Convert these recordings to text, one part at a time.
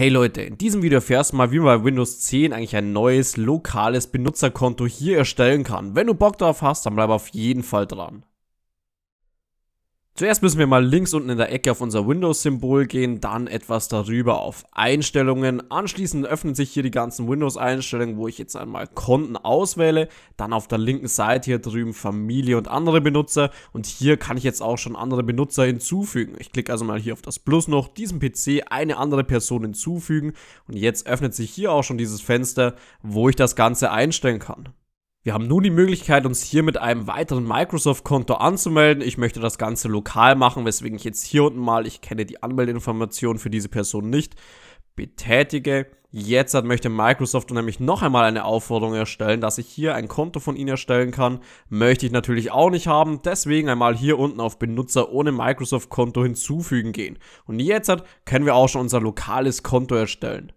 Hey Leute, in diesem Video erfährst du mal, wie man bei Windows 10 eigentlich ein neues, lokales Benutzerkonto hier erstellen kann. Wenn du Bock drauf hast, dann bleib auf jeden Fall dran. Zuerst müssen wir mal links unten in der Ecke auf unser Windows-Symbol gehen, dann etwas darüber auf Einstellungen. Anschließend öffnen sich hier die ganzen Windows-Einstellungen, wo ich jetzt einmal Konten auswähle. Dann auf der linken Seite hier drüben Familie und andere Benutzer. Und hier kann ich jetzt auch schon andere Benutzer hinzufügen. Ich klicke also mal hier auf das Plus noch, diesem PC eine andere Person hinzufügen. Und jetzt öffnet sich hier auch schon dieses Fenster, wo ich das Ganze einstellen kann. Wir haben nun die Möglichkeit, uns hier mit einem weiteren Microsoft-Konto anzumelden. Ich möchte das Ganze lokal machen, weswegen ich jetzt hier unten mal, ich kenne die Anmeldeinformation für diese Person nicht, betätige. Jetzt möchte Microsoft nämlich noch einmal eine Aufforderung erstellen, dass ich hier ein Konto von Ihnen erstellen kann. Möchte ich natürlich auch nicht haben. Deswegen einmal hier unten auf Benutzer ohne Microsoft-Konto hinzufügen gehen. Und jetzt können wir auch schon unser lokales Konto erstellen.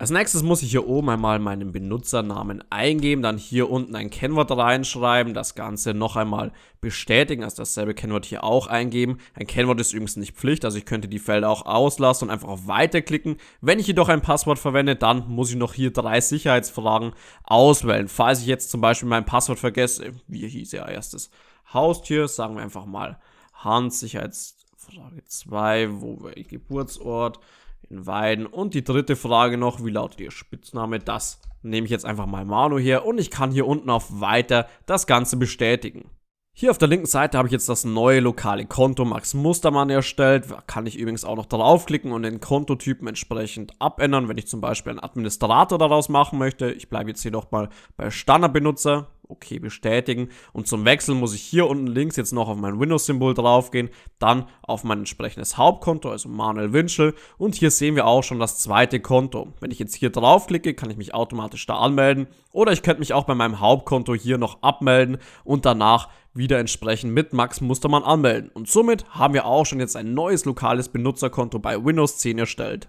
Als nächstes muss ich hier oben einmal meinen Benutzernamen eingeben, dann hier unten ein Kennwort reinschreiben, das Ganze noch einmal bestätigen, also dasselbe Kennwort hier auch eingeben. Ein Kennwort ist übrigens nicht Pflicht, also ich könnte die Felder auch auslassen und einfach auf Weiter Wenn ich jedoch ein Passwort verwende, dann muss ich noch hier drei Sicherheitsfragen auswählen. Falls ich jetzt zum Beispiel mein Passwort vergesse, wie hieß ja erstes Haustier, sagen wir einfach mal Hans, Sicherheitsfrage 2, wo Geburtsort, den Weiden. Und die dritte Frage noch, wie lautet Ihr Spitzname? Das nehme ich jetzt einfach mal Manu hier und ich kann hier unten auf Weiter das Ganze bestätigen. Hier auf der linken Seite habe ich jetzt das neue lokale Konto Max Mustermann erstellt. Da kann ich übrigens auch noch draufklicken und den Kontotypen entsprechend abändern, wenn ich zum Beispiel einen Administrator daraus machen möchte. Ich bleibe jetzt hier nochmal bei Standardbenutzer okay bestätigen. Und zum Wechsel muss ich hier unten links jetzt noch auf mein Windows-Symbol draufgehen, dann auf mein entsprechendes Hauptkonto, also Manuel Winchel. Und hier sehen wir auch schon das zweite Konto. Wenn ich jetzt hier draufklicke, kann ich mich automatisch da anmelden. Oder ich könnte mich auch bei meinem Hauptkonto hier noch abmelden und danach wieder entsprechend mit Max Mustermann anmelden. Und somit haben wir auch schon jetzt ein neues lokales Benutzerkonto bei Windows 10 erstellt.